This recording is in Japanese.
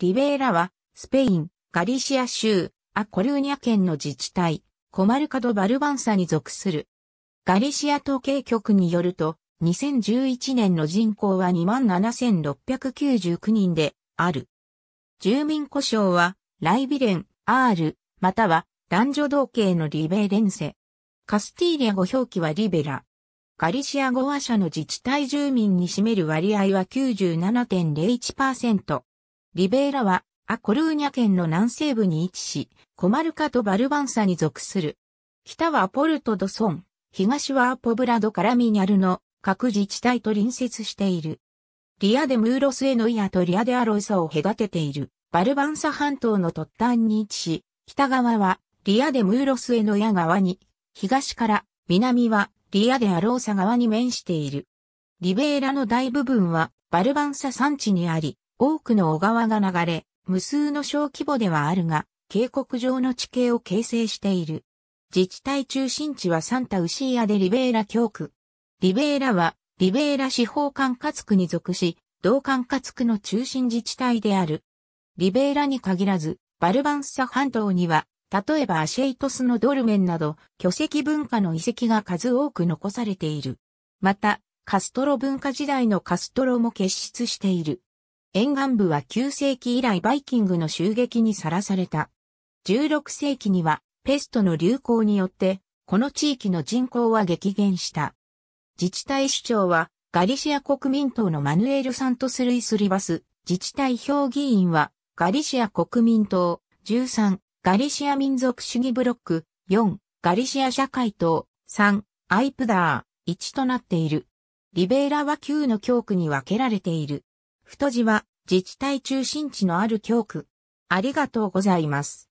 リベーラは、スペイン、ガリシア州、アコルーニャ県の自治体、コマルカド・バルバンサに属する。ガリシア統計局によると、2011年の人口は27,699人で、ある。住民故障は、ライビレン、R、または、男女同系のリベーレンセ。カスティーリア語表記はリベラ。ガリシア語話者の自治体住民に占める割合は97.01%。リベーラは、アコルーニャ県の南西部に位置し、コマルカとバルバンサに属する。北はポルトドソン、東はアポブラドからミニャルの各自治体と隣接している。リアデ・ムーロスエノイアとリアデ・アロイサを隔てている、バルバンサ半島の突端に位置し、北側はリアデ・ムーロスエノイア側に、東から南はリアデ・アローサ側に面している。リベーラの大部分はバルバンサ山地にあり、多くの小川が流れ、無数の小規模ではあるが、渓谷上の地形を形成している。自治体中心地はサンタウシーアでリベーラ教区。リベーラは、リベーラ司法管轄区に属し、同管轄区の中心自治体である。リベーラに限らず、バルバンサ半島には、例えばアシェイトスのドルメンなど、巨石文化の遺跡が数多く残されている。また、カストロ文化時代のカストロも結出している。沿岸部は9世紀以来バイキングの襲撃にさらされた。16世紀にはペストの流行によって、この地域の人口は激減した。自治体首長は、ガリシア国民党のマヌエル・サントス・ルイス・リバス、自治体評議員は、ガリシア国民党、13、ガリシア民族主義ブロック、4、ガリシア社会党、3、アイプダー、1となっている。リベーラは9の教区に分けられている。太字は自治体中心地のある教区。ありがとうございます。